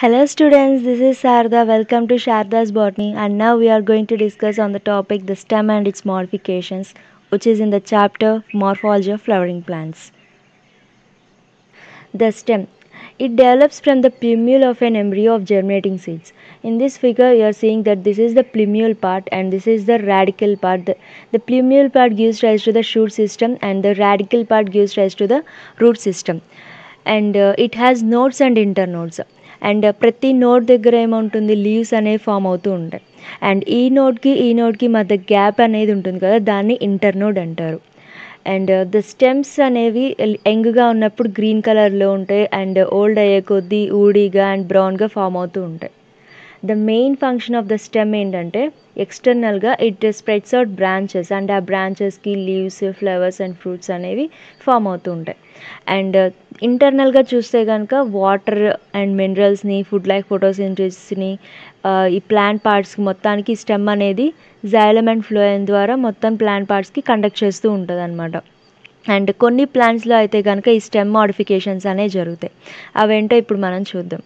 Hello students, this is Sarda. Welcome to Sharda's Botany and now we are going to discuss on the topic the stem and its modifications which is in the chapter Morphology of Flowering Plants. The stem. It develops from the plumule of an embryo of germinating seeds. In this figure you are seeing that this is the plumule part and this is the radical part. The, the plumule part gives rise to the shoot system and the radical part gives rise to the root system and uh, it has nodes and internodes. And ప్రతి node దగ్గర ఏముంటుంది leaves అనేవి form అవుతూ ఉంటాయి and ఈ నోట్కి ఈ నోడ్కి మధ్య గ్యాప్ అనేది ఉంటుంది కదా దాన్ని ఇంటర్నోడ్ అంటారు అండ్ ద స్టెమ్స్ అనేవి యంగ్గా ఉన్నప్పుడు గ్రీన్ కలర్లో ఉంటాయి అండ్ ఓల్డ్ అయ్యే కొద్దీ ఊడిగా అండ్ బ్రౌన్గా ఫామ్ అవుతూ ఉంటాయి the main function of the stem ఏంటంటే ఎక్స్టర్నల్గా it spreads out branches and ఆ బ్రాంచెస్కి లీవ్స్ ఫ్లవర్స్ అండ్ ఫ్రూట్స్ అనేవి ఫామ్ అవుతూ ఉంటాయి అండ్ ఇంటర్నల్గా uh, చూస్తే కనుక వాటర్ అండ్ మినరల్స్ని ఫుడ్ లైక్ ఫోటోసింథసిస్ని ఈ ప్లాంట్ పార్ట్స్కి మొత్తానికి స్టెమ్ అనేది జైలమ్ అండ్ ఫ్లోయన్ ద్వారా మొత్తం ప్లాంట్ పార్ట్స్కి కండక్ట్ చేస్తూ ఉంటుంది అనమాట అండ్ కొన్ని ప్లాంట్స్లో అయితే కనుక ఈ స్టెమ్ మాడిఫికేషన్స్ అనేవి జరుగుతాయి అవేంటో ఇప్పుడు మనం చూద్దాం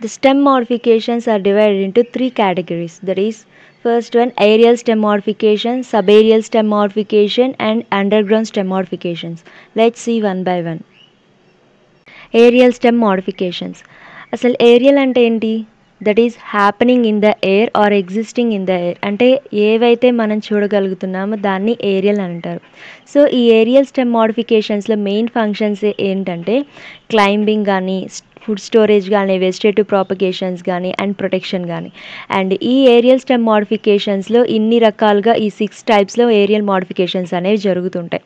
The stem modifications are divided into three categories that is first one aerial stem modification, subaerial stem modification and underground stem modifications. Let's see one by one. Aerial stem modifications. అసలు aerial అంటే ఏంటి that is happening in the air or existing in the air అంటే ఏవైతే మనం చూడగలుగుతున్నామో దాన్ని aerial అంటారు so ఈ ఏరియల్ స్టెమ్ మోడిఫికేషన్స్లో మెయిన్ ఫంక్షన్స్ ఏంటంటే క్లైంబింగ్ కానీ ఫుడ్ స్టోరేజ్ కానీ వెజిటేటివ్ ప్రాపగేషన్స్ కానీ అండ్ ప్రొటెక్షన్ కానీ అండ్ ఈ ఏరియల్ స్టెమ్ మోడిఫికేషన్స్లో ఇన్ని రకాలుగా ఈ సిక్స్ టైప్స్లో ఏరియల్ మోడిఫికేషన్స్ అనేవి జరుగుతుంటాయి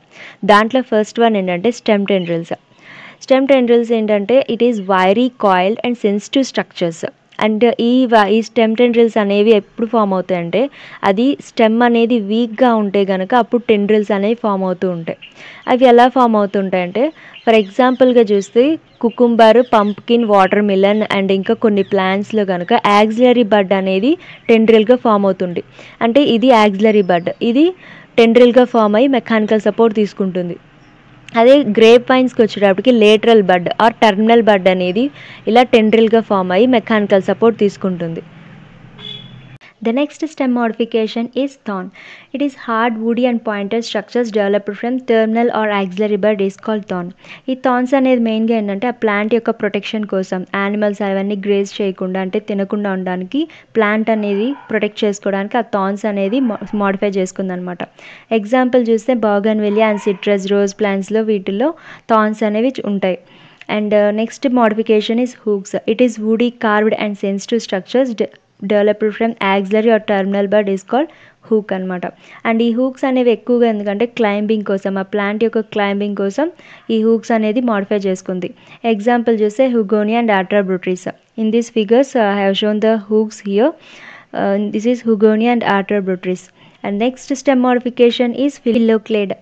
దాంట్లో ఫస్ట్ వన్ ఏంటంటే స్టెమ్ టెండ్రిల్స్ స్టెమ్ టెండ్రిల్స్ ఏంటంటే it is wiry coiled and sensitive structures and ఈ ఈ స్టెమ్ టెండ్రిల్స్ అనేవి ఎప్పుడు ఫామ్ అవుతాయి అంటే అది స్టెమ్ అనేది వీక్గా ఉంటే కనుక అప్పుడు టెండ్రిల్స్ అనేవి ఫామ్ అవుతూ ఉంటాయి అవి ఎలా ఫామ్ అవుతుంటాయి అంటే ఫర్ ఎగ్జాంపుల్గా చూస్తే cucumber pumpkin watermelon and ఇంకా కొన్ని ప్లాంట్స్లో కనుక యాక్సిలరీ బడ్ అనేది టెండ్రిల్గా ఫామ్ అవుతుంది అంటే ఇది యాక్సిలరీ బడ్ ఇది టెండ్రిల్గా ఫామ్ అయ్యి మెకానికల్ సపోర్ట్ తీసుకుంటుంది అదే గ్రేప్ వైన్స్కి వచ్చేటప్పటికి lateral bud or terminal bud అనేది ఇలా టెండ్రిల్గా ఫామ్ అయ్యి మెకానికల్ సపోర్ట్ తీసుకుంటుంది The next stem modification is thorn. It is hard, woody and pointed structures developed from terminal or axillary bud is called thorn. ఈ థాన్స్ అనేది మెయిన్గా ఏంటంటే ఆ ప్లాంట్ యొక్క ప్రొటెక్షన్ కోసం యానిమల్స్ అవన్నీ గ్రేజ్ చేయకుండా అంటే తినకుండా ఉండడానికి ప్లాంట్ అనేది ప్రొటెక్ట్ చేసుకోవడానికి ఆ థాన్స్ అనేది మాడిఫై చేసుకుందనమాట ఎగ్జాంపుల్ చూస్తే బాగన్వెలియా అండ్ సిట్రస్ రోజ్ ప్లాంట్స్లో వీటిల్లో థాన్స్ అనేవి ఉంటాయి and next modification is hooks it is woody curved and sensitive structures developed from axillary or terminal bud is called hook అనమాట అండ్ ఈ హూక్స్ అనేవి ఎక్కువగా ఎందుకంటే క్లైంబింగ్ కోసం ఆ ప్లాంట్ యొక్క క్లైంబింగ్ కోసం ఈ హూక్స్ అనేది మాడిఫై చేసుకుంది ఎగ్జాంపుల్ చూస్తే హుగోని అండ్ బ్రూట్రీస్ in these figures I have shown the hooks here this is Hugonia and బ్రూట్రీస్ and next stem modification is phylloclade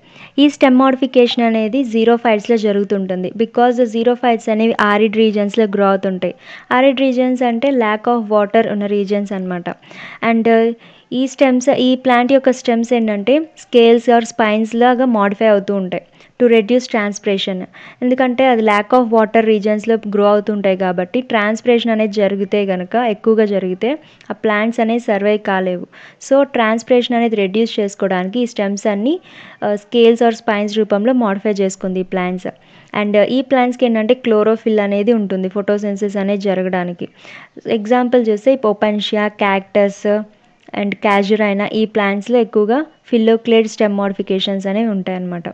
ఈ స్టెమ్ మోడిఫికేషన్ అనేది జీరో ఫైట్స్లో జరుగుతుంటుంది బికాజ్ జీరో ఫైట్స్ అనేవి ఆరిడ్ రీజన్స్లో గ్రో అవుతుంటాయి ఆరిడ్ రీజన్స్ అంటే ల్యాక్ ఆఫ్ వాటర్ ఉన్న రీజన్స్ అనమాట అండ్ ఈ స్టెమ్స్ ఈ ప్లాంట్ యొక్క స్టెమ్స్ ఏంటంటే స్కేల్స్ ఆర్ స్పైన్స్ లాగా మాడిఫై అవుతూ ఉంటాయి టు రెడ్యూస్ ట్రాన్స్పిరేషన్ ఎందుకంటే అది ల్యాక్ ఆఫ్ వాటర్ రీజన్స్లో గ్రో అవుతుంటాయి కాబట్టి ట్రాన్స్పిరేషన్ అనేది జరిగితే కనుక ఎక్కువగా జరిగితే ఆ ప్లాంట్స్ అనేవి సర్వైవ్ కాలేవు సో ట్రాన్స్పిరేషన్ అనేది రెడ్యూస్ చేసుకోవడానికి ఈ స్టెమ్స్ అన్ని స్కేల్స్ ఆర్ స్పైన్స్ రూపంలో మాడిఫై చేసుకుంది ఈ ప్లాంట్స్ అండ్ uh, ఈ ప్లాంట్స్కి ఏంటంటే క్లోరోఫిల్ అనేది ఉంటుంది ఫోటోసెన్సిస్ అనేది జరగడానికి ఎగ్జాంపుల్ చూస్తే ఈ పొపెన్షియా క్యాక్టస్ అండ్ క్యాజురైనా ఈ ప్లాంట్స్లో ఎక్కువగా ఫిల్లోక్లేడ్ స్టెమ్ మాడిఫికేషన్స్ అనేవి ఉంటాయన్నమాట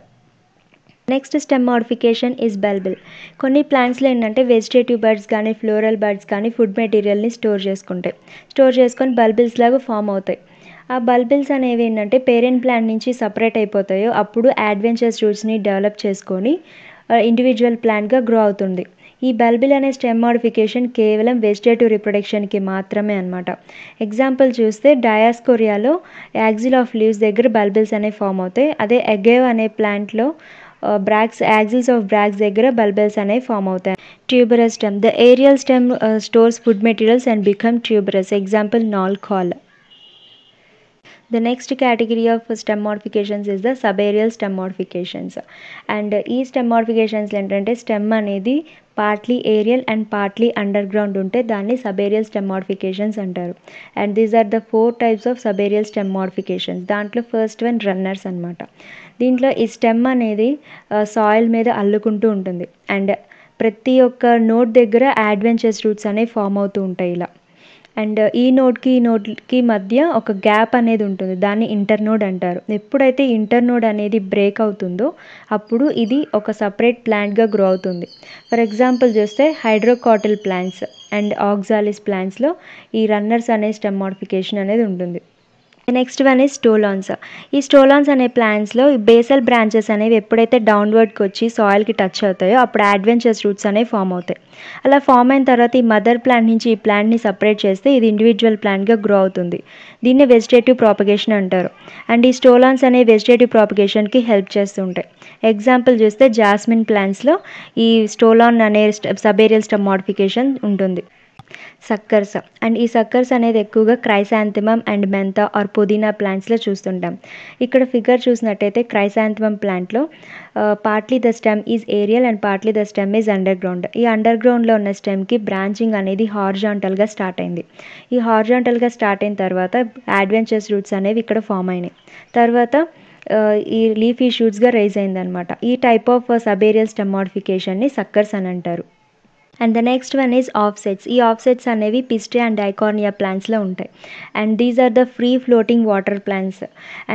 next stem modification is bulbil కొన్ని ప్లాంట్స్లో ఏంటంటే వెజిటేటివ్ బర్డ్స్ కానీ ఫ్లోరల్ బర్డ్స్ కానీ ఫుడ్ మెటీరియల్ని స్టోర్ చేసుకుంటాయి స్టోర్ చేసుకొని బల్బిల్స్ లాగా ఫామ్ అవుతాయి ఆ బల్బిల్స్ అనేవి ఏంటంటే పేరెంట్ ప్లాంట్ నుంచి సపరేట్ అయిపోతాయో అప్పుడు అడ్వెంచర్స్ రూట్స్ని డెవలప్ చేసుకొని ఇండివిజువల్ ప్లాంట్గా గ్రో అవుతుంది ఈ బల్బిల్ అనే స్టెమ్ మోడిఫికేషన్ కేవలం వెజిటేటివ్ రిప్రొడక్షన్కి మాత్రమే అనమాట ఎగ్జాంపుల్ చూస్తే డయాస్కోరియాలో యాక్సిల్ ఆఫ్ లీవ్స్ దగ్గర బల్బిల్స్ అనేవి ఫామ్ అవుతాయి అదే ఎగేవ్ అనే ప్లాంట్లో బ్రాక్స్ యాజిల్స్ ఆఫ్ బ్రాక్స్ దగ్గర బల్బెల్స్ అనేవి ఫామ్ అవుతాయి tuberous stem the aerial stem stores food materials and become tuberous example నాల్కాల్ next next of stem stem is the subaerial stem modifications and ఈ స్టెమ్ modifications ఏంటంటే స్టెమ్ అనేది partly aerial and partly underground ఉంటే దాన్ని subaerial stem modifications అంటారు and these are the four types of subaerial stem modifications దాంట్లో first one runners అనమాట దీంట్లో ఈ స్టెమ్ అనేది సాయిల్ మీద అల్లుకుంటూ ఉంటుంది అండ్ ప్రతి ఒక్క నోట్ దగ్గర యాడ్వెంచర్స్ రూట్స్ అనేవి ఫామ్ అవుతూ ఉంటాయి ఇలా అండ్ ఈ నోడ్కి ఈ నోడ్కి మధ్య ఒక గ్యాప్ అనేది ఉంటుంది దాన్ని ఇంటర్నోడ్ అంటారు ఎప్పుడైతే ఇంటర్నోడ్ అనేది బ్రేక్ అవుతుందో అప్పుడు ఇది ఒక సపరేట్ ప్లాంట్గా గ్రో అవుతుంది ఫర్ ఎగ్జాంపుల్ చూస్తే హైడ్రోకాటిల్ ప్లాంట్స్ అండ్ ఆక్జాలిస్ ప్లాంట్స్లో ఈ రన్నర్స్ అనే స్టెమ్ మాడిఫికేషన్ అనేది ఉంటుంది నెక్స్ట్ వన్ ఈ స్టోలాన్స్ ఈ స్టోలాన్స్ అనే ప్లాంట్స్లో బేసల్ బ్రాంచెస్ అనేవి ఎప్పుడైతే డౌన్వర్డ్కి వచ్చి సాయిల్కి టచ్ అవుతాయో అప్పుడు అడ్వెంచర్స్ రూట్స్ అనేవి ఫామ్ అవుతాయి అలా ఫామ్ అయిన తర్వాత ఈ మదర్ ప్లాంట్ నుంచి ఈ ప్లాంట్ని సపరేట్ చేస్తే ఇది ఇండివిజువల్ ప్లాంట్గా గ్రో అవుతుంది దీన్ని వెజిటేటివ్ ప్రాపగేషన్ అంటారు అండ్ ఈ స్టోలాన్స్ అనేవి వెజిటేటివ్ ప్రాపగేషన్కి హెల్ప్ చేస్తుంటాయి ఎగ్జాంపుల్ చూస్తే జాస్మిన్ ప్లాంట్స్లో ఈ స్టోలాన్ అనే సబేరియల్ స్టమ్ మాడిఫికేషన్ ఉంటుంది సక్కర్స్ అండ్ ఈ సక్కర్స్ అనేది ఎక్కువగా క్రైసాంతిమం అండ్ మెంత ఆర్ పుదీనా ప్లాంట్స్లో చూస్తుంటాం ఇక్కడ ఫిగర్ చూసినట్టయితే క్రైసాంతిమం ప్లాంట్లో partly the stem is aerial and partly the stem is underground ఈ అండర్ గ్రౌండ్లో ఉన్న స్టెమ్కి బ్రాంచింగ్ అనేది హార్జాంటల్గా స్టార్ట్ అయింది ఈ హార్జాంటల్గా స్టార్ట్ అయిన తర్వాత అడ్వెంచర్స్ రూట్స్ అనేవి ఇక్కడ ఫామ్ అయినాయి తర్వాత ఈ లీఫీ షూట్స్గా రైజ్ అయిందనమాట ఈ టైప్ ఆఫ్ సబేరియల్ స్టెమ్ మోడిఫికేషన్ని సక్కర్స్ అని అంటారు and the next one is offsets ఈ ఆఫ్సెట్స్ అనేవి పిస్టే అండ్ ఐకానియా ప్లాంట్స్లో ఉంటాయి and these are the free floating water plants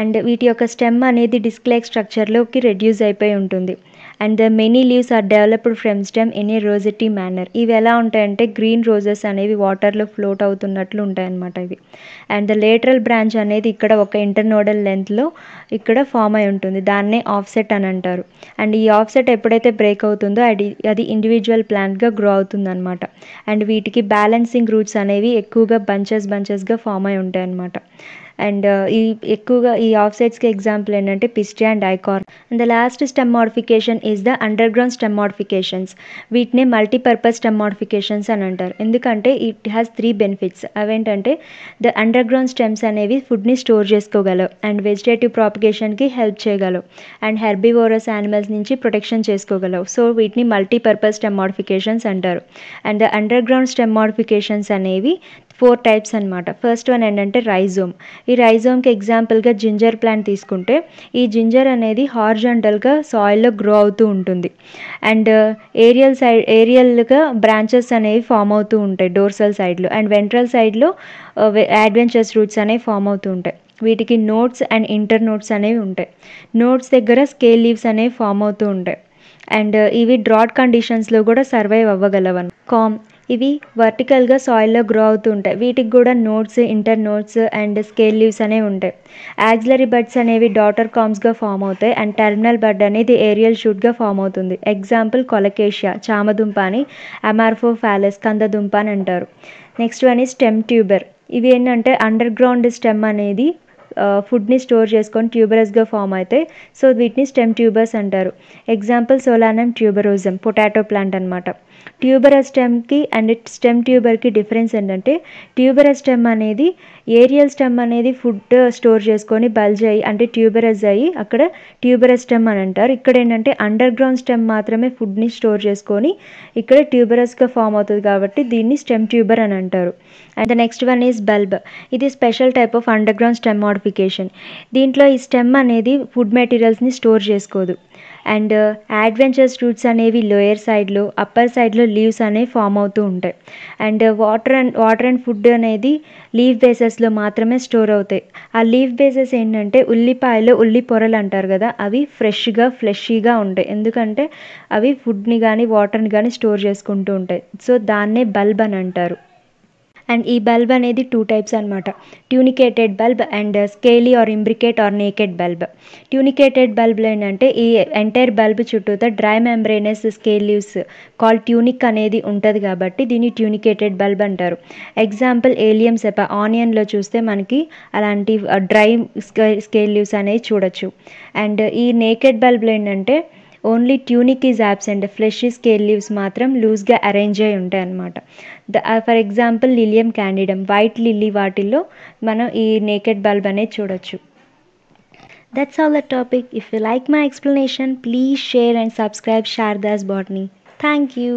and వీటి యొక్క స్టెమ్ అనేది డిస్క్లైక్ స్ట్రక్చర్లోకి రెడ్యూస్ అయిపోయి ఉంటుంది and the many leaves are developed from stem in a rosette manner ఇవి ఎలా ఉంటాయంటే గ్రీన్ రోజెస్ అనేవి వాటర్లో ఫ్లోట్ అవుతున్నట్లు ఉంటాయన్నమాట ఇవి అండ్ ద లేటరల్ బ్రాంచ్ అనేది ఇక్కడ ఒక ఇంటర్నోడల్ లెంత్లో ఇక్కడ ఫామ్ అయి ఉంటుంది దాన్నే ఆఫ్సెట్ అని అంటారు అండ్ ఈ ఆఫ్సెట్ ఎప్పుడైతే బ్రేక్ అవుతుందో అది అది ఇండివిజువల్ ప్లాంట్గా గ్రో అనమాట అండ్ వీటికి బ్యాలెన్సింగ్ రూట్స్ అనేవి ఎక్కువగా బంచెస్ బంచెస్గా ఫామ్ అయి ఉంటాయి అండ్ uh, ఈ ఎక్కువగా ఈ ఆఫ్సైడ్స్కి ఎగ్జాంపుల్ ఏంటంటే Pistia and Eichhornia and the last stem modification is the underground stem modifications వీటిని మల్టీపర్పస్ స్టెమ్ మాడిఫికేషన్స్ అని అంటారు ఎందుకంటే ఇట్ హ్యాస్ త్రీ బెనిఫిట్స్ అవేంటంటే ద అండర్ గ్రౌండ్ స్టెమ్స్ అనేవి ఫుడ్ని స్టోర్ చేసుకోగలవు అండ్ వెజిటేటివ్ ప్రాపికేషన్కి హెల్ప్ చేయగలవు అండ్ హెర్బివోరస్ యానిమల్స్ నుంచి ప్రొటెక్షన్ చేసుకోగలవు సో వీటిని మల్టీపర్పస్ స్టెమ్ మాడిఫికేషన్స్ అంటారు and the underground stem modifications అనేవి ఫోర్ టైప్స్ అనమాట ఫస్ట్ వన్ ఏంటంటే రైజోమ్ ఈ రైజోమ్కి ఎగ్జాంపుల్గా జింజర్ ప్లాంట్ తీసుకుంటే ఈ జింజర్ అనేది హార్జంటల్గా సాయిల్లో గ్రో అవుతూ ఉంటుంది అండ్ ఏరియల్ సైడ్ ఏరియల్గా బ్రాంచెస్ అనేవి ఫామ్ అవుతూ ఉంటాయి డోర్సల్ సైడ్లో అండ్ వెంట్రల్ సైడ్లో అడ్వెంచర్స్ రూట్స్ అనేవి ఫామ్ అవుతూ ఉంటాయి వీటికి నోట్స్ అండ్ ఇంటర్ నోట్స్ అనేవి ఉంటాయి నోట్స్ దగ్గర స్కేల్ లీవ్స్ అనేవి ఫామ్ అవుతూ ఉంటాయి అండ్ uh, ఇవి డ్రాట్ కండిషన్స్లో కూడా సర్వైవ్ అవ్వగలవను కామ్ ఇవి వర్టికల్గా సాయిల్లో గ్రో అవుతూ ఉంటాయి వీటికి కూడా nodes internodes and scale leaves అనేవి ఉంటాయి యాక్సిలరీ బడ్స్ అనేవి డాటర్ కామ్స్గా ఫామ్ అవుతాయి అండ్ టెర్మినల్ బడ్ అనేది ఏరియల్ షూట్గా ఫామ్ అవుతుంది ఎగ్జాంపుల్ కొలకేషియా చామదుంప అని ఫ్యాలెస్ కందదుంప అని అంటారు నెక్స్ట్ వన్ స్టెమ్ ట్యూబర్ ఇవి ఏంటంటే అండర్ గ్రౌండ్ స్టెమ్ అనేది ఫుడ్ని స్టోర్ చేసుకొని ట్యూబరస్గా ఫామ్ అవుతాయి సో వీటిని స్టెమ్ ట్యూబర్స్ అంటారు example Solanum tuberosum potato plant అనమాట ట్యూబరస్ స్టెమ్కి అండ్ స్టెమ్ ట్యూబర్కి డిఫరెన్స్ ఏంటంటే ట్యూబరస్ స్టెమ్ అనేది ఏరియల్ స్టెమ్ అనేది ఫుడ్ స్టోర్ చేసుకొని బల్జ్ అయ్యి అంటే ట్యూబరస్ అయ్యి అక్కడ ట్యూబరస్ స్టెమ్ అని అంటారు ఇక్కడ ఏంటంటే అండర్ గ్రౌండ్ స్టెమ్ మాత్రమే ఫుడ్ని స్టోర్ చేసుకొని ఇక్కడ ట్యూబరస్గా ఫామ్ అవుతుంది కాబట్టి దీన్ని స్టెమ్ ట్యూబర్ అని అంటారు and the next one is bulb ఇది special type of underground stem modification దీంట్లో ఈ స్టెమ్ అనేది ఫుడ్ మెటీరియల్స్ని స్టోర్ చేసుకోదు అండ్ అడ్వెంచర్స్ రూట్స్ అనేవి లోయర్ సైడ్లో అప్పర్ సైడ్లో లీవ్స్ అనేవి ఫామ్ అవుతూ ఉంటాయి and water and water and food అనేది లీవ్ బేసెస్లో మాత్రమే స్టోర్ అవుతాయి ఆ లీవ్ బేసెస్ ఏంటంటే ఉల్లిపాయలో ఉల్లి పొరలు అంటారు కదా అవి ఫ్రెష్గా ఫ్లెషీగా ఉంటాయి ఎందుకంటే అవి ఫుడ్ని కానీ వాటర్ని కానీ స్టోర్ చేసుకుంటూ ఉంటాయి సో దాన్నే బల్బ్ అని అంటారు అండ్ ఈ బల్బ్ అనేది టూ టైప్స్ అనమాట tunicated bulb and scaly or imbricate or naked bulb tunicated బల్బ్లు ఏంటంటే ఈ ఎంటైర్ బల్బ్ చుట్టూతో dry membranous scale leaves call tunic అనేది ఉంటుంది కాబట్టి దీన్ని ట్యూనికేటెడ్ బల్బ్ అంటారు ఎగ్జాంపుల్ ఏలియం సెప ఆనియన్లో చూస్తే మనకి అలాంటి డ్రై స్కే స్కేలీవ్స్ అనేవి చూడొచ్చు అండ్ ఈ నేకెడ్ బల్బ్లు ఏంటంటే only tunic is absent flesh scale leaves మాత్రం లూజ్గా అరేంజ్ అయి ఉంటాయి అనమాట the for example Lilium candidum white lily వాటిల్లో మనం ఈ నేకెడ్ బల్బ్ అనేది చూడొచ్చు that's all the topic if you like my explanation, please share and subscribe Sharda's బాట్ని థ్యాంక్ యూ